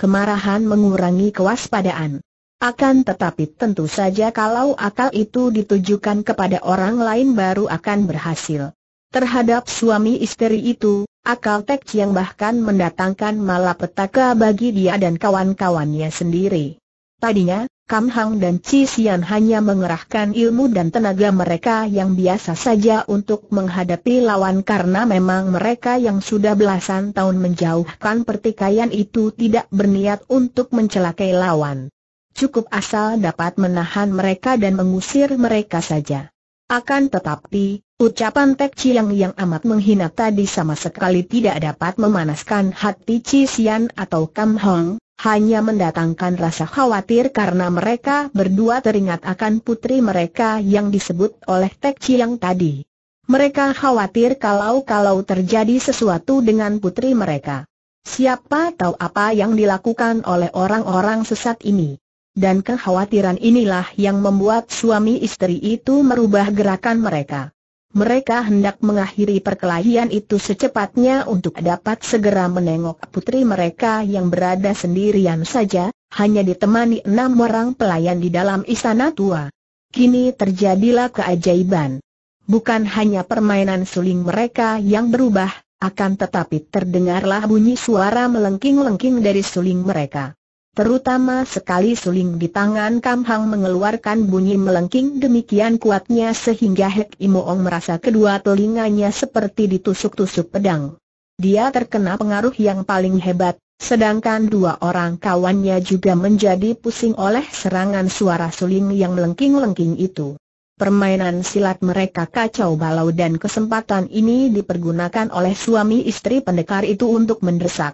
kemarahan mengurangi kewaspadaan. Akan tetapi tentu saja kalau akal itu ditujukan kepada orang lain baru akan berhasil. Terhadap suami istri itu, akal Tek yang bahkan mendatangkan malapetaka bagi dia dan kawan-kawannya sendiri. Tadinya, Kam Hang dan Chi Sian hanya mengerahkan ilmu dan tenaga mereka yang biasa saja untuk menghadapi lawan karena memang mereka yang sudah belasan tahun menjauhkan pertikaian itu tidak berniat untuk mencelakai lawan. Cukup asal dapat menahan mereka dan mengusir mereka saja. Akan tetapi, ucapan Tek Chiang yang amat menghina tadi sama sekali tidak dapat memanaskan hati Chi Sian atau Kam Hong, hanya mendatangkan rasa khawatir karena mereka berdua teringat akan putri mereka yang disebut oleh Tek Chiang tadi. Mereka khawatir kalau-kalau terjadi sesuatu dengan putri mereka. Siapa tahu apa yang dilakukan oleh orang-orang sesat ini. Dan kekhawatiran inilah yang membuat suami istri itu merubah gerakan mereka. Mereka hendak mengakhiri perkelahian itu secepatnya untuk dapat segera menengok putri mereka yang berada sendirian saja, hanya ditemani enam orang pelayan di dalam istana tua. Kini terjadilah keajaiban. Bukan hanya permainan suling mereka yang berubah, akan tetapi terdengarlah bunyi suara melengking-lengking dari suling mereka. Terutama sekali suling di tangan Kam Hang mengeluarkan bunyi melengking demikian kuatnya sehingga Hek Imoong merasa kedua telinganya seperti ditusuk-tusuk pedang. Dia terkena pengaruh yang paling hebat, sedangkan dua orang kawannya juga menjadi pusing oleh serangan suara suling yang melengking-lengking itu. Permainan silat mereka kacau balau dan kesempatan ini dipergunakan oleh suami istri pendekar itu untuk mendesak.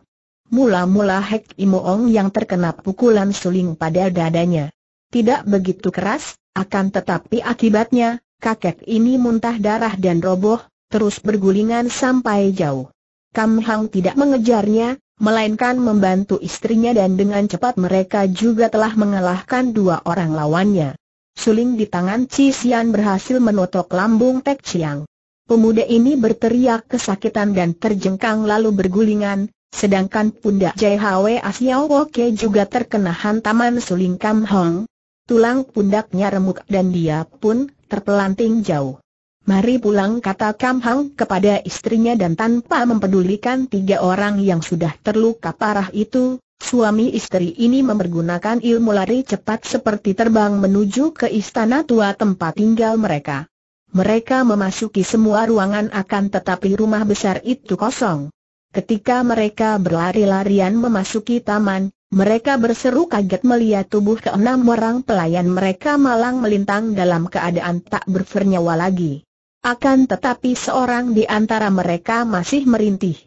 Mula-mula Hek Imoong yang terkena pukulan suling pada dadanya. Tidak begitu keras, akan tetapi akibatnya, kakek ini muntah darah dan roboh, terus bergulingan sampai jauh. Kam Hang tidak mengejarnya, melainkan membantu istrinya dan dengan cepat mereka juga telah mengalahkan dua orang lawannya. Suling di tangan Chi Xian berhasil menotok lambung Tek Chiang. Pemuda ini berteriak kesakitan dan terjengkang lalu bergulingan, Sedangkan pundak JHW Asiao Woke juga terkena hantaman suling Kam Hong. Tulang pundaknya remuk dan dia pun terpelanting jauh. Mari pulang kata Kam Hang kepada istrinya dan tanpa mempedulikan tiga orang yang sudah terluka parah itu, suami istri ini mempergunakan ilmu lari cepat seperti terbang menuju ke istana tua tempat tinggal mereka. Mereka memasuki semua ruangan akan tetapi rumah besar itu kosong. Ketika mereka berlari-larian memasuki taman, mereka berseru kaget melihat tubuh keenam orang pelayan mereka malang melintang dalam keadaan tak bernyawa lagi. Akan tetapi seorang di antara mereka masih merintih.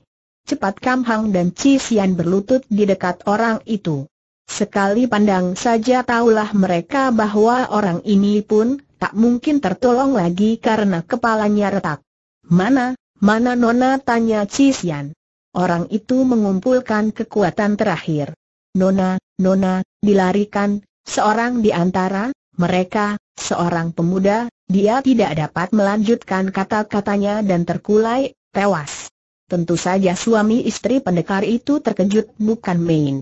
Cepat Kam Hang dan Chi Xian berlutut di dekat orang itu. Sekali pandang saja taulah mereka bahwa orang ini pun tak mungkin tertolong lagi karena kepalanya retak. Mana, mana Nona tanya Chi Xian. Orang itu mengumpulkan kekuatan terakhir. Nona, Nona, dilarikan, seorang di antara mereka, seorang pemuda, dia tidak dapat melanjutkan kata-katanya dan terkulai, tewas. Tentu saja suami istri pendekar itu terkejut bukan main.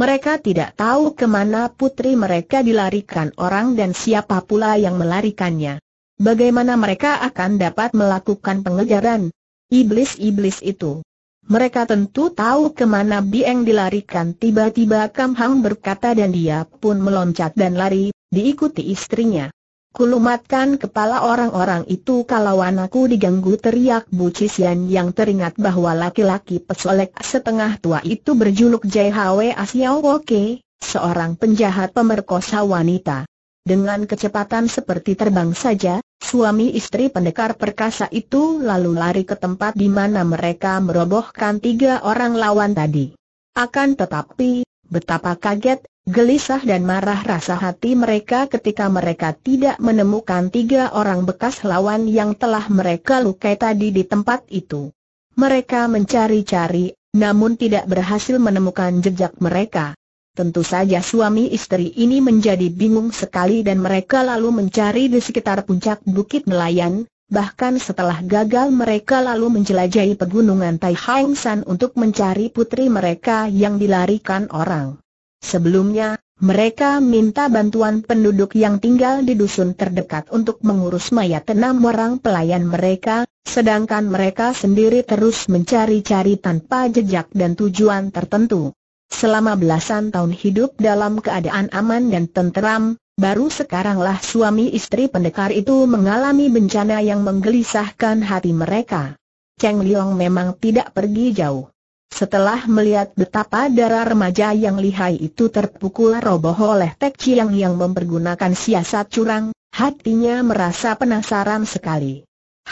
Mereka tidak tahu kemana putri mereka dilarikan orang dan siapa pula yang melarikannya. Bagaimana mereka akan dapat melakukan pengejaran? Iblis-iblis itu. Mereka tentu tahu kemana Bieng dilarikan tiba-tiba Kam Hang berkata dan dia pun meloncat dan lari, diikuti istrinya. Kulumatkan kepala orang-orang itu kalau anakku diganggu teriak Bu Cisian yang teringat bahwa laki-laki pesolek setengah tua itu berjuluk JHW Asiawoke, seorang penjahat pemerkosa wanita. Dengan kecepatan seperti terbang saja, suami istri pendekar perkasa itu lalu lari ke tempat di mana mereka merobohkan tiga orang lawan tadi. Akan tetapi, betapa kaget, gelisah dan marah rasa hati mereka ketika mereka tidak menemukan tiga orang bekas lawan yang telah mereka lukai tadi di tempat itu. Mereka mencari-cari, namun tidak berhasil menemukan jejak mereka. Tentu saja suami istri ini menjadi bingung sekali dan mereka lalu mencari di sekitar puncak Bukit Nelayan, bahkan setelah gagal mereka lalu menjelajahi pegunungan Tai Hang San untuk mencari putri mereka yang dilarikan orang. Sebelumnya, mereka minta bantuan penduduk yang tinggal di dusun terdekat untuk mengurus mayat enam orang pelayan mereka, sedangkan mereka sendiri terus mencari-cari tanpa jejak dan tujuan tertentu. Selama belasan tahun hidup dalam keadaan aman dan tenteram, baru sekaranglah suami istri pendekar itu mengalami bencana yang menggelisahkan hati mereka. Cheng Liang memang tidak pergi jauh. Setelah melihat betapa darah remaja yang lihai itu terpukul roboh oleh Tek Chiang yang mempergunakan siasat curang, hatinya merasa penasaran sekali.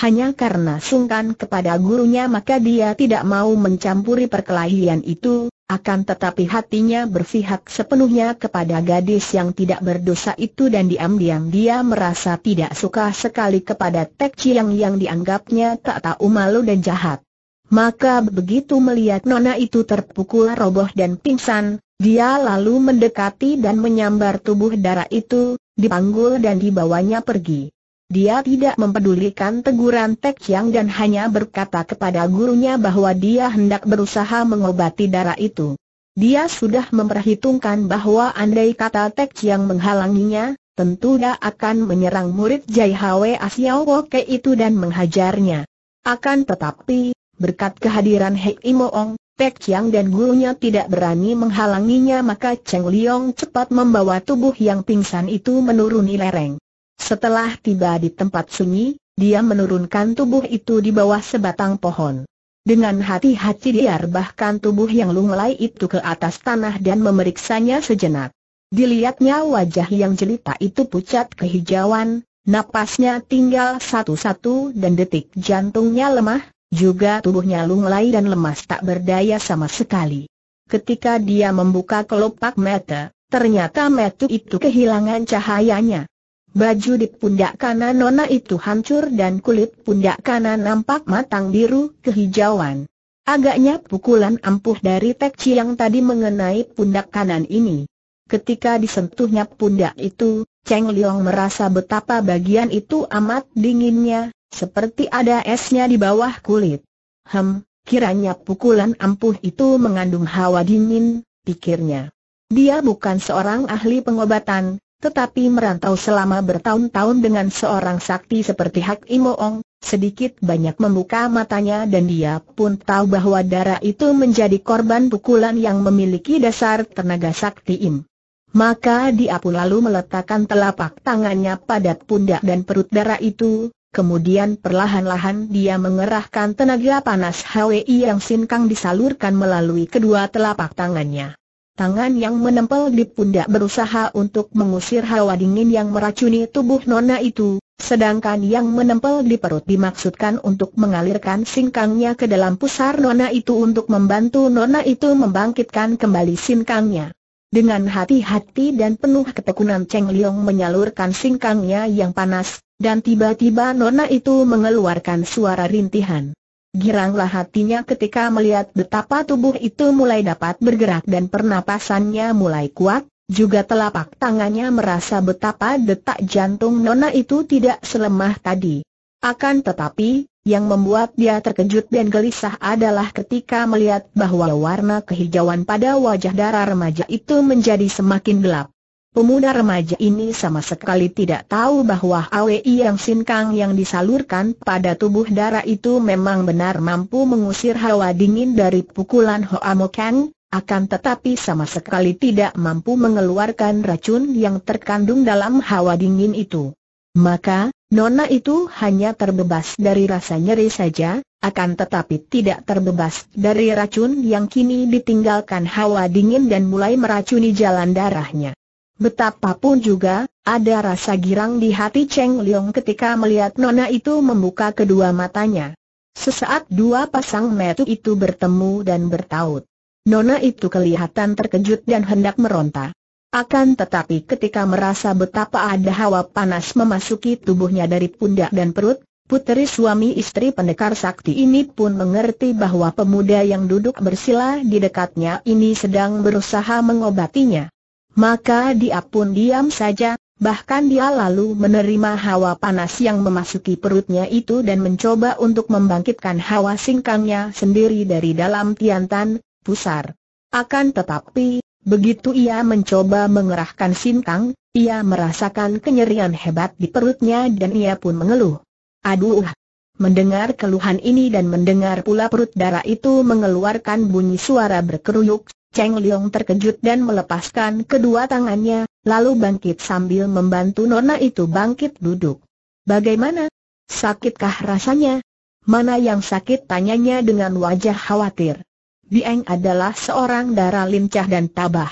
Hanya karena sungkan kepada gurunya maka dia tidak mau mencampuri perkelahian itu, akan tetapi hatinya berpihak sepenuhnya kepada gadis yang tidak berdosa itu dan diam-diam dia merasa tidak suka sekali kepada Tek Chiang yang dianggapnya tak tahu malu dan jahat. Maka begitu melihat Nona itu terpukul roboh dan pingsan, dia lalu mendekati dan menyambar tubuh darah itu, dipanggul dan dibawanya pergi. Dia tidak mempedulikan teguran Tek Chiang dan hanya berkata kepada gurunya bahwa dia hendak berusaha mengobati darah itu. Dia sudah memperhitungkan bahwa andai kata Tek Chiang menghalanginya, tentu dia akan menyerang murid Jai Hwe Asiao Woke itu dan menghajarnya. Akan tetapi, berkat kehadiran Hei Moong, Tek Chiang dan gurunya tidak berani menghalanginya maka Cheng Liong cepat membawa tubuh yang pingsan itu menuruni lereng. Setelah tiba di tempat sunyi, dia menurunkan tubuh itu di bawah sebatang pohon. Dengan hati-hati dia rebahkan tubuh yang lunglai itu ke atas tanah dan memeriksanya sejenak. Dilihatnya wajah yang jelita itu pucat kehijauan, napasnya tinggal satu-satu dan detik jantungnya lemah, juga tubuhnya lunglai dan lemas tak berdaya sama sekali. Ketika dia membuka kelopak mata, ternyata mata itu kehilangan cahayanya. Baju di pundak kanan Nona itu hancur dan kulit pundak kanan nampak matang biru kehijauan. Agaknya pukulan ampuh dari Tek yang tadi mengenai pundak kanan ini. Ketika disentuhnya pundak itu, Cheng Liong merasa betapa bagian itu amat dinginnya, seperti ada esnya di bawah kulit. Hem, kiranya pukulan ampuh itu mengandung hawa dingin, pikirnya. Dia bukan seorang ahli pengobatan, tetapi merantau selama bertahun-tahun dengan seorang sakti seperti Hak Imoong, sedikit banyak membuka matanya dan dia pun tahu bahwa darah itu menjadi korban pukulan yang memiliki dasar tenaga sakti Im. Maka dia pun lalu meletakkan telapak tangannya pada pundak dan perut darah itu, kemudian perlahan-lahan dia mengerahkan tenaga panas Hwi yang sinkang disalurkan melalui kedua telapak tangannya. Tangan yang menempel di pundak berusaha untuk mengusir hawa dingin yang meracuni tubuh nona itu, sedangkan yang menempel di perut dimaksudkan untuk mengalirkan singkangnya ke dalam pusar nona itu untuk membantu nona itu membangkitkan kembali singkangnya. Dengan hati-hati dan penuh ketekunan Cheng Liong menyalurkan singkangnya yang panas, dan tiba-tiba nona itu mengeluarkan suara rintihan. Giranglah hatinya ketika melihat betapa tubuh itu mulai dapat bergerak dan pernapasannya mulai kuat, juga telapak tangannya merasa betapa detak jantung Nona itu tidak selemah tadi. Akan tetapi, yang membuat dia terkejut dan gelisah adalah ketika melihat bahwa warna kehijauan pada wajah darah remaja itu menjadi semakin gelap. Pemuda remaja ini sama sekali tidak tahu bahwa AWI yang sinkang yang disalurkan pada tubuh darah itu memang benar mampu mengusir hawa dingin dari pukulan Hoa Mokeng, akan tetapi sama sekali tidak mampu mengeluarkan racun yang terkandung dalam hawa dingin itu. Maka, nona itu hanya terbebas dari rasa nyeri saja, akan tetapi tidak terbebas dari racun yang kini ditinggalkan hawa dingin dan mulai meracuni jalan darahnya. Betapapun juga, ada rasa girang di hati Cheng Liang ketika melihat Nona itu membuka kedua matanya. Sesaat dua pasang mata itu bertemu dan bertaut. Nona itu kelihatan terkejut dan hendak meronta. Akan tetapi ketika merasa betapa ada hawa panas memasuki tubuhnya dari pundak dan perut, puteri suami istri pendekar sakti ini pun mengerti bahwa pemuda yang duduk bersila di dekatnya ini sedang berusaha mengobatinya. Maka dia pun diam saja, bahkan dia lalu menerima hawa panas yang memasuki perutnya itu dan mencoba untuk membangkitkan hawa singkangnya sendiri dari dalam tiantan, pusar. Akan tetapi, begitu ia mencoba mengerahkan singkang, ia merasakan kenyerian hebat di perutnya dan ia pun mengeluh. Aduh! Mendengar keluhan ini dan mendengar pula perut darah itu mengeluarkan bunyi suara berkeruyuk, Cheng Liong terkejut dan melepaskan kedua tangannya, lalu bangkit sambil membantu Nona itu bangkit duduk. Bagaimana? Sakitkah rasanya? Mana yang sakit tanyanya dengan wajah khawatir. Dieng adalah seorang darah lincah dan tabah.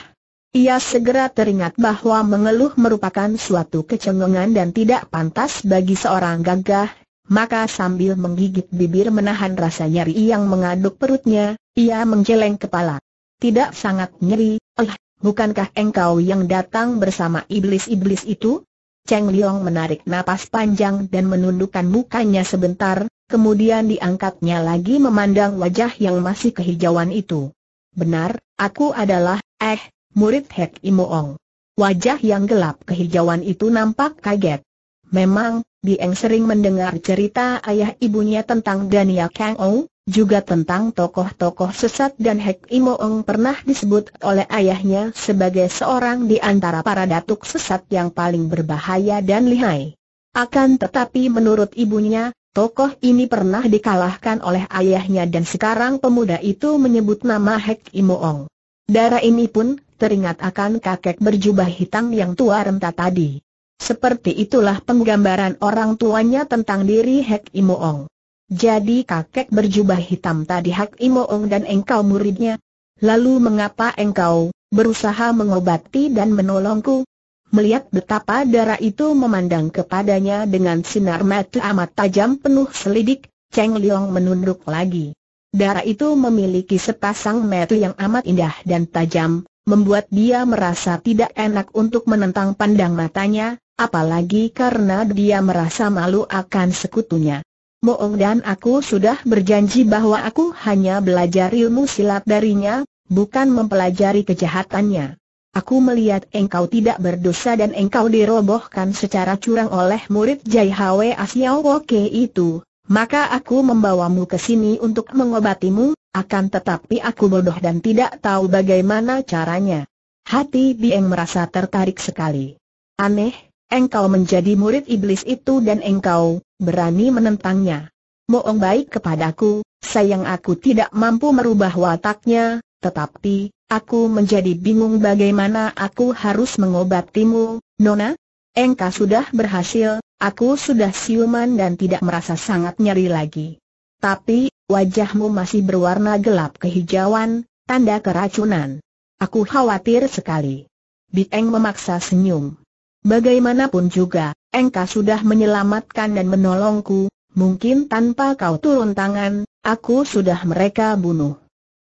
Ia segera teringat bahwa mengeluh merupakan suatu kecengengan dan tidak pantas bagi seorang gagah, maka sambil menggigit bibir menahan rasa nyeri yang mengaduk perutnya, ia menjeleng kepala. Tidak sangat nyeri, eh, bukankah engkau yang datang bersama iblis-iblis itu? Cheng Liang menarik napas panjang dan menundukkan mukanya sebentar, kemudian diangkatnya lagi memandang wajah yang masih kehijauan itu. Benar, aku adalah, eh, murid Hek Imoong. Wajah yang gelap kehijauan itu nampak kaget. Memang, bieng sering mendengar cerita ayah ibunya tentang Daniel Kang Ong, juga tentang tokoh-tokoh sesat dan Hek Imoong pernah disebut oleh ayahnya sebagai seorang di antara para datuk sesat yang paling berbahaya dan lihai. Akan tetapi menurut ibunya, tokoh ini pernah dikalahkan oleh ayahnya dan sekarang pemuda itu menyebut nama Hek Imoong. Darah ini pun teringat akan kakek berjubah hitam yang tua renta tadi. Seperti itulah penggambaran orang tuanya tentang diri Hek Imoong. Jadi kakek berjubah hitam tadi Hak Imoong dan engkau muridnya? Lalu mengapa engkau berusaha mengobati dan menolongku? Melihat betapa darah itu memandang kepadanya dengan sinar mata amat tajam penuh selidik, Cheng Liong menunduk lagi. Darah itu memiliki sepasang mata yang amat indah dan tajam, membuat dia merasa tidak enak untuk menentang pandang matanya, apalagi karena dia merasa malu akan sekutunya. Moong dan aku sudah berjanji bahwa aku hanya belajar ilmu silat darinya, bukan mempelajari kejahatannya. Aku melihat engkau tidak berdosa dan engkau dirobohkan secara curang oleh murid Jai Hwe Asiao Woke itu, maka aku membawamu ke sini untuk mengobatimu, akan tetapi aku bodoh dan tidak tahu bagaimana caranya. Hati Bieng merasa tertarik sekali. Aneh, engkau menjadi murid iblis itu dan engkau, berani menentangnya. Moong baik kepadaku, sayang aku tidak mampu merubah wataknya, tetapi, aku menjadi bingung bagaimana aku harus mengobatimu, Nona. Engkau sudah berhasil, aku sudah siuman dan tidak merasa sangat nyeri lagi. Tapi, wajahmu masih berwarna gelap kehijauan, tanda keracunan. Aku khawatir sekali. Bieng memaksa senyum. Bagaimanapun juga, engkau sudah menyelamatkan dan menolongku, mungkin tanpa kau turun tangan, aku sudah mereka bunuh.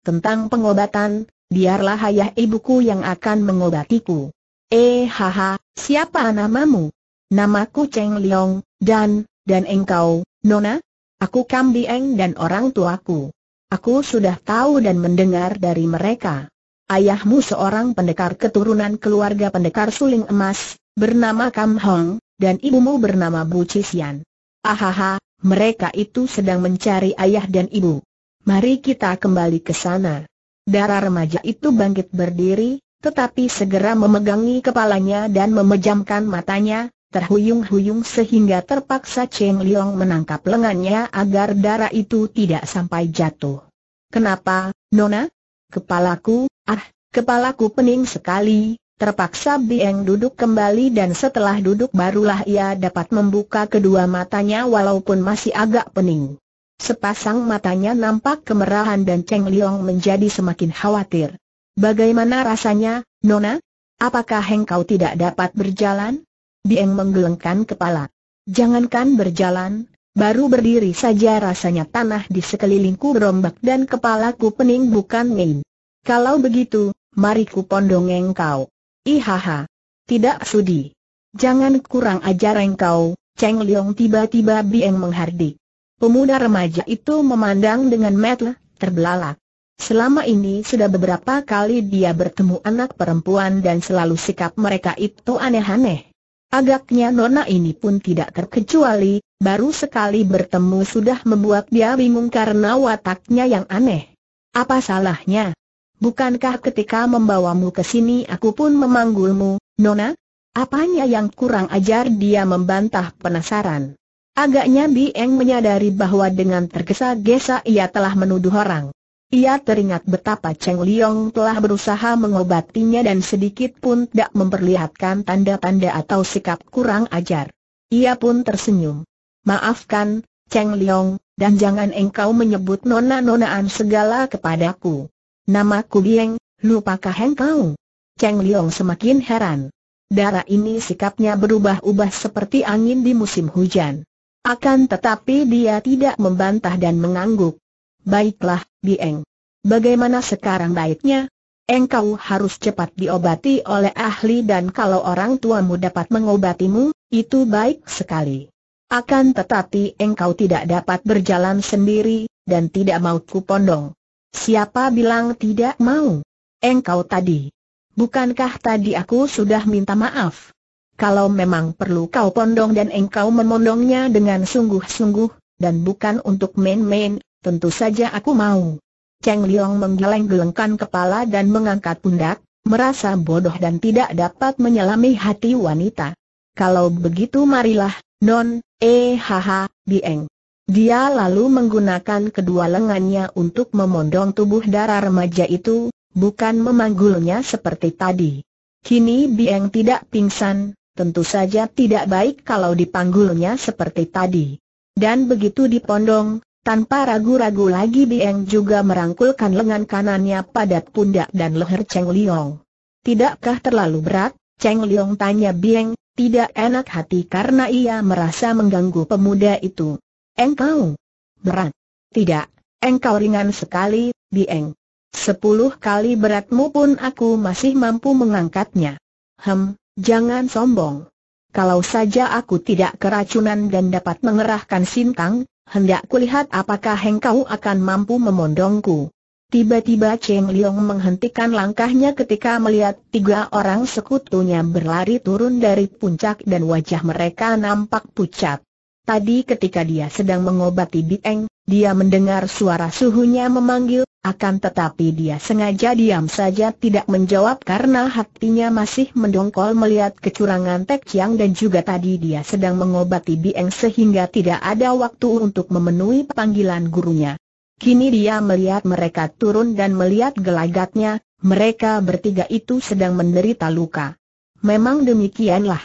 Tentang pengobatan, biarlah ayah ibuku yang akan mengobatiku. Eh haha, siapa namamu? Namaku Cheng Liang, dan, dan engkau, Nona? Aku Kam Dieng dan orang tuaku. Aku sudah tahu dan mendengar dari mereka. Ayahmu seorang pendekar keturunan keluarga pendekar suling emas, bernama Kam Hong, dan ibumu bernama Bu Cisian. Ahaha, mereka itu sedang mencari ayah dan ibu. Mari kita kembali ke sana. Darah remaja itu bangkit berdiri, tetapi segera memegangi kepalanya dan memejamkan matanya, terhuyung-huyung sehingga terpaksa Cheng Liong menangkap lengannya agar darah itu tidak sampai jatuh. Kenapa, Nona? Kepalaku, ah, kepalaku pening sekali, Terpaksa Bieng duduk kembali dan setelah duduk barulah ia dapat membuka kedua matanya walaupun masih agak pening. Sepasang matanya nampak kemerahan dan Cheng Liang menjadi semakin khawatir. Bagaimana rasanya, Nona? Apakah engkau tidak dapat berjalan? Bieng menggelengkan kepala. Jangankan berjalan, baru berdiri saja rasanya tanah di sekelilingku berombak dan kepalaku pening bukan main. Kalau begitu, mari ku pondong engkau. Ihaha. Tidak sudi. Jangan kurang ajar engkau, Cheng Liong tiba-tiba Bieng menghardik. Pemuda remaja itu memandang dengan metle, terbelalak. Selama ini sudah beberapa kali dia bertemu anak perempuan dan selalu sikap mereka itu aneh-aneh. Agaknya nona ini pun tidak terkecuali, baru sekali bertemu sudah membuat dia bingung karena wataknya yang aneh. Apa salahnya? Bukankah ketika membawamu ke sini aku pun memanggulmu, Nona? Apanya yang kurang ajar dia membantah penasaran. Agaknya Bieng menyadari bahwa dengan tergesa-gesa ia telah menuduh orang. Ia teringat betapa Cheng Liong telah berusaha mengobatinya dan sedikit pun tidak memperlihatkan tanda-tanda atau sikap kurang ajar. Ia pun tersenyum. Maafkan, Cheng Liong, dan jangan engkau menyebut nona-nonaan segala kepadaku. Nama Bieng, lupakah engkau? Cheng Liong semakin heran. Darah ini sikapnya berubah-ubah seperti angin di musim hujan. Akan tetapi dia tidak membantah dan mengangguk. Baiklah, Bieng. Bagaimana sekarang baiknya? Engkau harus cepat diobati oleh ahli dan kalau orang tuamu dapat mengobatimu, itu baik sekali. Akan tetapi engkau tidak dapat berjalan sendiri, dan tidak mau kupondong. Siapa bilang tidak mau? Engkau tadi. Bukankah tadi aku sudah minta maaf? Kalau memang perlu kau pondong dan engkau memondongnya dengan sungguh-sungguh, dan bukan untuk main-main, tentu saja aku mau. Cheng Liang menggeleng-gelengkan kepala dan mengangkat pundak, merasa bodoh dan tidak dapat menyelami hati wanita. Kalau begitu marilah, non, eh haha, bieng. Dia lalu menggunakan kedua lengannya untuk memondong tubuh darah remaja itu, bukan memanggulnya seperti tadi. Kini Bieng tidak pingsan, tentu saja tidak baik kalau dipanggulnya seperti tadi. Dan begitu dipondong, tanpa ragu-ragu lagi Bieng juga merangkulkan lengan kanannya pada pundak dan leher Cheng Liong. Tidakkah terlalu berat? Cheng Liong tanya Bieng, tidak enak hati karena ia merasa mengganggu pemuda itu. Engkau berat. Tidak, engkau ringan sekali, Bieng. Sepuluh kali beratmu pun aku masih mampu mengangkatnya. Hem, jangan sombong. Kalau saja aku tidak keracunan dan dapat mengerahkan sintang, hendak kulihat apakah engkau akan mampu memondongku. Tiba-tiba Cheng Liong menghentikan langkahnya ketika melihat tiga orang sekutunya berlari turun dari puncak dan wajah mereka nampak pucat. Tadi ketika dia sedang mengobati Bieng, dia mendengar suara suhunya memanggil, akan tetapi dia sengaja diam saja tidak menjawab karena hatinya masih mendongkol melihat kecurangan Tek Chiang dan juga tadi dia sedang mengobati Bieng sehingga tidak ada waktu untuk memenuhi panggilan gurunya. Kini dia melihat mereka turun dan melihat gelagatnya, mereka bertiga itu sedang menderita luka. Memang demikianlah.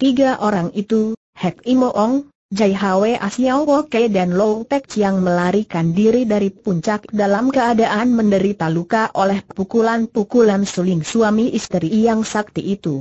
Tiga orang itu, Hek Imo Ong, Jai Hwe Asiao Woke dan Low Tek Chiang melarikan diri dari puncak dalam keadaan menderita luka oleh pukulan-pukulan suling suami istri yang sakti itu.